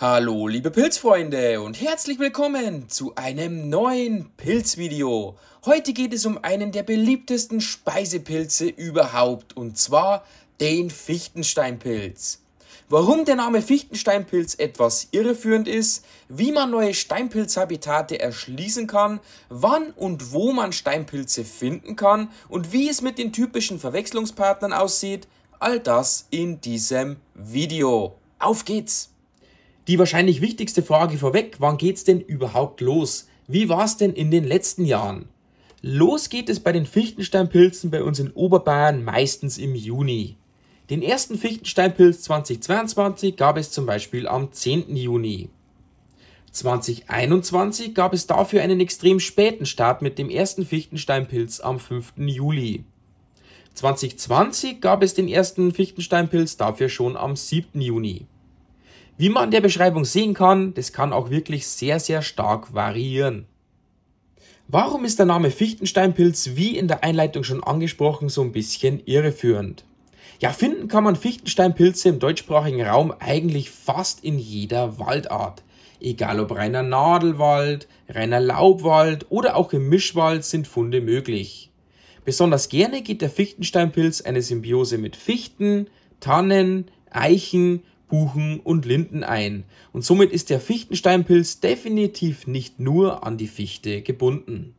Hallo liebe Pilzfreunde und herzlich willkommen zu einem neuen Pilzvideo. Heute geht es um einen der beliebtesten Speisepilze überhaupt und zwar den Fichtensteinpilz. Warum der Name Fichtensteinpilz etwas irreführend ist, wie man neue Steinpilzhabitate erschließen kann, wann und wo man Steinpilze finden kann und wie es mit den typischen Verwechslungspartnern aussieht, all das in diesem Video. Auf geht's! Die wahrscheinlich wichtigste Frage vorweg, wann geht's denn überhaupt los? Wie war's denn in den letzten Jahren? Los geht es bei den Fichtensteinpilzen bei uns in Oberbayern meistens im Juni. Den ersten Fichtensteinpilz 2022 gab es zum Beispiel am 10. Juni. 2021 gab es dafür einen extrem späten Start mit dem ersten Fichtensteinpilz am 5. Juli. 2020 gab es den ersten Fichtensteinpilz dafür schon am 7. Juni. Wie man in der Beschreibung sehen kann, das kann auch wirklich sehr, sehr stark variieren. Warum ist der Name Fichtensteinpilz, wie in der Einleitung schon angesprochen, so ein bisschen irreführend? Ja, finden kann man Fichtensteinpilze im deutschsprachigen Raum eigentlich fast in jeder Waldart. Egal ob reiner Nadelwald, reiner Laubwald oder auch im Mischwald sind Funde möglich. Besonders gerne geht der Fichtensteinpilz eine Symbiose mit Fichten, Tannen, Eichen Buchen und Linden ein und somit ist der Fichtensteinpilz definitiv nicht nur an die Fichte gebunden.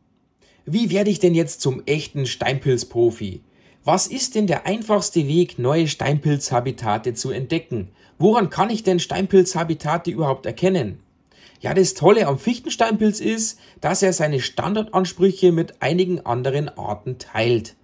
Wie werde ich denn jetzt zum echten Steinpilzprofi? Was ist denn der einfachste Weg, neue Steinpilzhabitate zu entdecken? Woran kann ich denn Steinpilzhabitate überhaupt erkennen? Ja, das Tolle am Fichtensteinpilz ist, dass er seine Standardansprüche mit einigen anderen Arten teilt.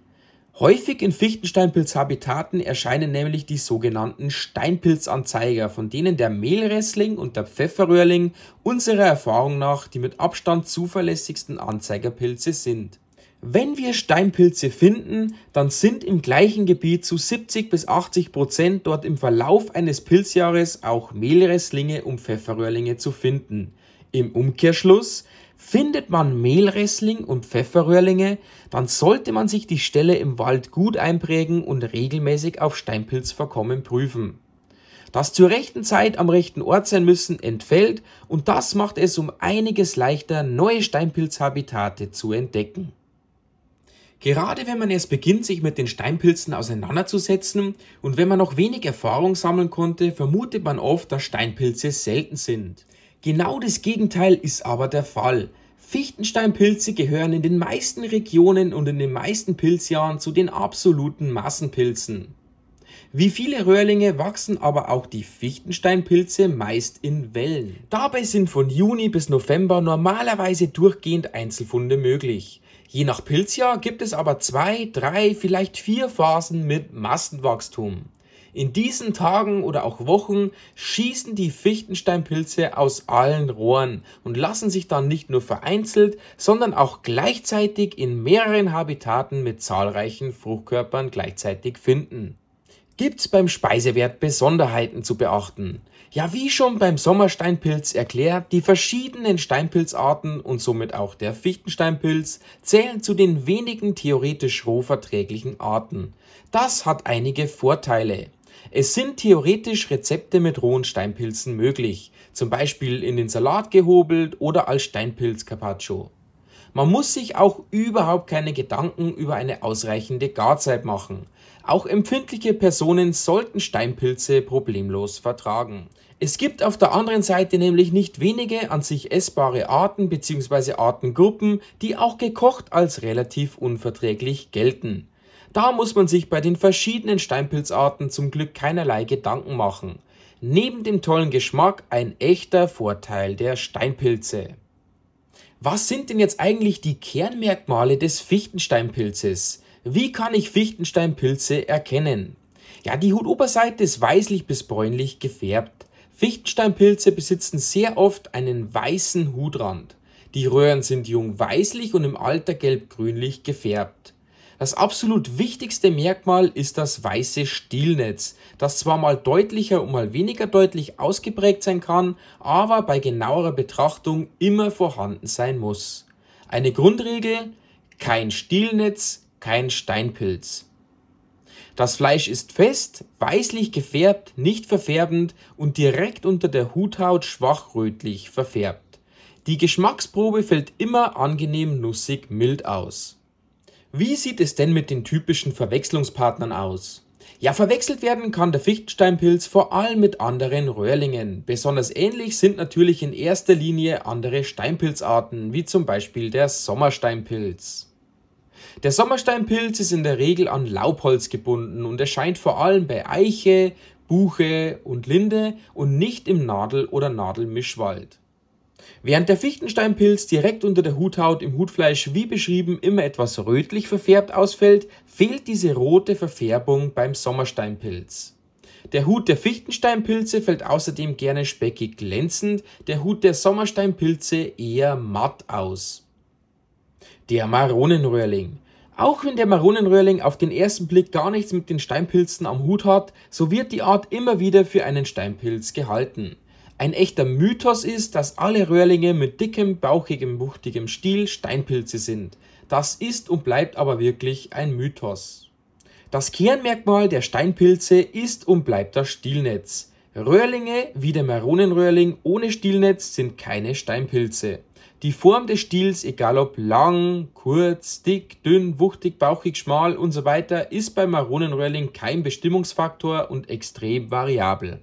Häufig in Fichtensteinpilzhabitaten erscheinen nämlich die sogenannten Steinpilzanzeiger, von denen der Mehlressling und der Pfefferröhrling unserer Erfahrung nach die mit Abstand zuverlässigsten Anzeigerpilze sind. Wenn wir Steinpilze finden, dann sind im gleichen Gebiet zu 70 bis 80 Prozent dort im Verlauf eines Pilzjahres auch Mehlresslinge und Pfefferröhrlinge zu finden. Im Umkehrschluss Findet man Mehlressling und Pfefferröhrlinge, dann sollte man sich die Stelle im Wald gut einprägen und regelmäßig auf Steinpilzverkommen prüfen. Das zur rechten Zeit am rechten Ort sein müssen entfällt und das macht es um einiges leichter, neue Steinpilzhabitate zu entdecken. Gerade wenn man erst beginnt, sich mit den Steinpilzen auseinanderzusetzen und wenn man noch wenig Erfahrung sammeln konnte, vermutet man oft, dass Steinpilze selten sind. Genau das Gegenteil ist aber der Fall. Fichtensteinpilze gehören in den meisten Regionen und in den meisten Pilzjahren zu den absoluten Massenpilzen. Wie viele Röhrlinge wachsen aber auch die Fichtensteinpilze meist in Wellen. Dabei sind von Juni bis November normalerweise durchgehend Einzelfunde möglich. Je nach Pilzjahr gibt es aber zwei, drei, vielleicht vier Phasen mit Massenwachstum. In diesen Tagen oder auch Wochen schießen die Fichtensteinpilze aus allen Rohren und lassen sich dann nicht nur vereinzelt, sondern auch gleichzeitig in mehreren Habitaten mit zahlreichen Fruchtkörpern gleichzeitig finden. Gibt's beim Speisewert Besonderheiten zu beachten? Ja, wie schon beim Sommersteinpilz erklärt, die verschiedenen Steinpilzarten und somit auch der Fichtensteinpilz zählen zu den wenigen theoretisch rohverträglichen Arten. Das hat einige Vorteile. Es sind theoretisch Rezepte mit rohen Steinpilzen möglich, zum Beispiel in den Salat gehobelt oder als Steinpilz Carpaccio. Man muss sich auch überhaupt keine Gedanken über eine ausreichende Garzeit machen. Auch empfindliche Personen sollten Steinpilze problemlos vertragen. Es gibt auf der anderen Seite nämlich nicht wenige an sich essbare Arten bzw. Artengruppen, die auch gekocht als relativ unverträglich gelten. Da muss man sich bei den verschiedenen Steinpilzarten zum Glück keinerlei Gedanken machen. Neben dem tollen Geschmack ein echter Vorteil der Steinpilze. Was sind denn jetzt eigentlich die Kernmerkmale des Fichtensteinpilzes? Wie kann ich Fichtensteinpilze erkennen? Ja, die Hutoberseite ist weißlich bis bräunlich gefärbt. Fichtensteinpilze besitzen sehr oft einen weißen Hutrand. Die Röhren sind jung weißlich und im Alter gelb-grünlich gefärbt. Das absolut wichtigste Merkmal ist das weiße Stielnetz, das zwar mal deutlicher und mal weniger deutlich ausgeprägt sein kann, aber bei genauerer Betrachtung immer vorhanden sein muss. Eine Grundregel, kein Stielnetz, kein Steinpilz. Das Fleisch ist fest, weißlich gefärbt, nicht verfärbend und direkt unter der Huthaut schwach rötlich verfärbt. Die Geschmacksprobe fällt immer angenehm nussig mild aus. Wie sieht es denn mit den typischen Verwechslungspartnern aus? Ja, verwechselt werden kann der Fichtensteinpilz vor allem mit anderen Röhrlingen. Besonders ähnlich sind natürlich in erster Linie andere Steinpilzarten, wie zum Beispiel der Sommersteinpilz. Der Sommersteinpilz ist in der Regel an Laubholz gebunden und erscheint vor allem bei Eiche, Buche und Linde und nicht im Nadel- oder Nadelmischwald. Während der Fichtensteinpilz direkt unter der Huthaut im Hutfleisch wie beschrieben immer etwas rötlich verfärbt ausfällt, fehlt diese rote Verfärbung beim Sommersteinpilz. Der Hut der Fichtensteinpilze fällt außerdem gerne speckig glänzend, der Hut der Sommersteinpilze eher matt aus. Der Maronenröhrling. Auch wenn der Maronenröhrling auf den ersten Blick gar nichts mit den Steinpilzen am Hut hat, so wird die Art immer wieder für einen Steinpilz gehalten ein echter Mythos ist, dass alle Röhrlinge mit dickem, bauchigem, wuchtigem Stiel Steinpilze sind. Das ist und bleibt aber wirklich ein Mythos. Das Kernmerkmal der Steinpilze ist und bleibt das Stielnetz. Röhrlinge wie der Maronenröhrling ohne Stielnetz sind keine Steinpilze. Die Form des Stiels, egal ob lang, kurz, dick, dünn, wuchtig, bauchig, schmal usw., so ist beim Maronenröhrling kein Bestimmungsfaktor und extrem variabel.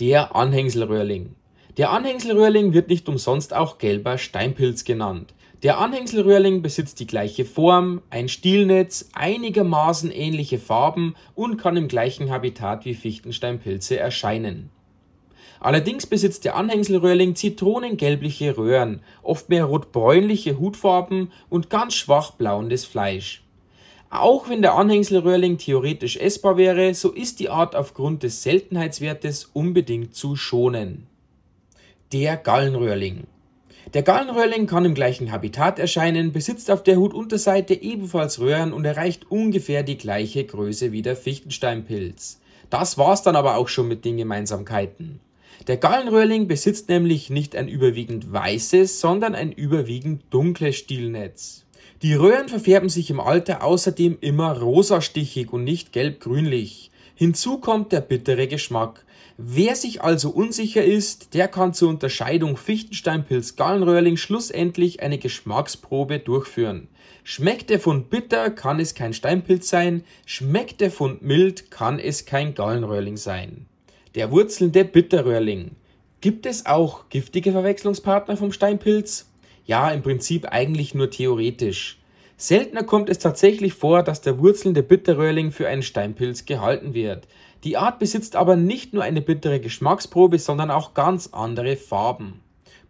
Der Anhängselröhrling. Der Anhängselröhrling wird nicht umsonst auch gelber Steinpilz genannt. Der Anhängselröhrling besitzt die gleiche Form, ein Stielnetz, einigermaßen ähnliche Farben und kann im gleichen Habitat wie Fichtensteinpilze erscheinen. Allerdings besitzt der Anhängselröhrling zitronengelbliche Röhren, oft mehr rotbräunliche Hutfarben und ganz schwach blauendes Fleisch. Auch wenn der Anhängselröhrling theoretisch essbar wäre, so ist die Art aufgrund des Seltenheitswertes unbedingt zu schonen. Der Gallenröhrling. Der Gallenröhrling kann im gleichen Habitat erscheinen, besitzt auf der Hutunterseite ebenfalls Röhren und erreicht ungefähr die gleiche Größe wie der Fichtensteinpilz. Das war's dann aber auch schon mit den Gemeinsamkeiten. Der Gallenröhrling besitzt nämlich nicht ein überwiegend weißes, sondern ein überwiegend dunkles Stielnetz. Die Röhren verfärben sich im Alter außerdem immer rosastichig und nicht gelb-grünlich. Hinzu kommt der bittere Geschmack. Wer sich also unsicher ist, der kann zur Unterscheidung Fichtensteinpilz Gallenröhrling schlussendlich eine Geschmacksprobe durchführen. Schmeckt der Fund bitter, kann es kein Steinpilz sein, schmeckt der Fund mild, kann es kein Gallenröhrling sein. Der wurzelnde Bitterröhrling. Gibt es auch giftige Verwechslungspartner vom Steinpilz? ja im Prinzip eigentlich nur theoretisch. Seltener kommt es tatsächlich vor, dass der wurzelnde Bitterröhrling für einen Steinpilz gehalten wird. Die Art besitzt aber nicht nur eine bittere Geschmacksprobe, sondern auch ganz andere Farben.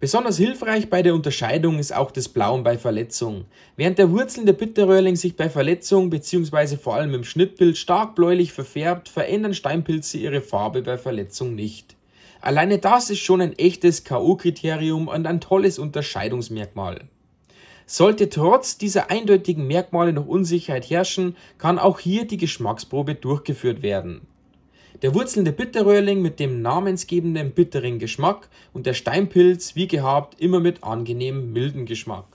Besonders hilfreich bei der Unterscheidung ist auch das Blauen bei Verletzung. Während der wurzelnde Bitterröhrling sich bei Verletzung bzw. vor allem im Schnittbild stark bläulich verfärbt, verändern Steinpilze ihre Farbe bei Verletzung nicht. Alleine das ist schon ein echtes K.O.-Kriterium und ein tolles Unterscheidungsmerkmal. Sollte trotz dieser eindeutigen Merkmale noch Unsicherheit herrschen, kann auch hier die Geschmacksprobe durchgeführt werden. Der wurzelnde Bitterröhrling mit dem namensgebenden bitteren Geschmack und der Steinpilz, wie gehabt, immer mit angenehm milden Geschmack.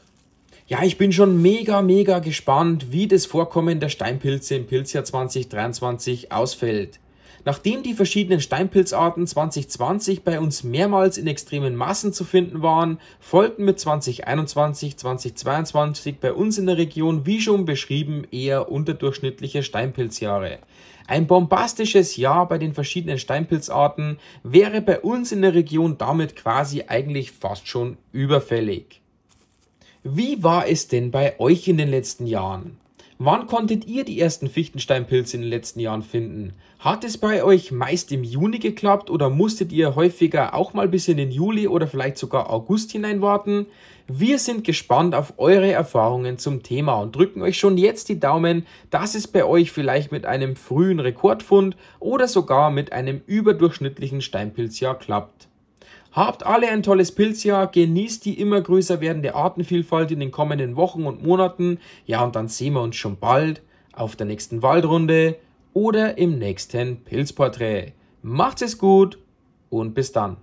Ja, ich bin schon mega, mega gespannt, wie das Vorkommen der Steinpilze im Pilzjahr 2023 ausfällt. Nachdem die verschiedenen Steinpilzarten 2020 bei uns mehrmals in extremen Massen zu finden waren, folgten mit 2021, 2022 bei uns in der Region, wie schon beschrieben, eher unterdurchschnittliche Steinpilzjahre. Ein bombastisches Jahr bei den verschiedenen Steinpilzarten wäre bei uns in der Region damit quasi eigentlich fast schon überfällig. Wie war es denn bei euch in den letzten Jahren? Wann konntet ihr die ersten Fichtensteinpilze in den letzten Jahren finden? Hat es bei euch meist im Juni geklappt oder musstet ihr häufiger auch mal bis in den Juli oder vielleicht sogar August hinein warten? Wir sind gespannt auf eure Erfahrungen zum Thema und drücken euch schon jetzt die Daumen, dass es bei euch vielleicht mit einem frühen Rekordfund oder sogar mit einem überdurchschnittlichen Steinpilzjahr klappt. Habt alle ein tolles Pilzjahr, genießt die immer größer werdende Artenvielfalt in den kommenden Wochen und Monaten. Ja, und dann sehen wir uns schon bald auf der nächsten Waldrunde oder im nächsten Pilzporträt. Macht es gut und bis dann.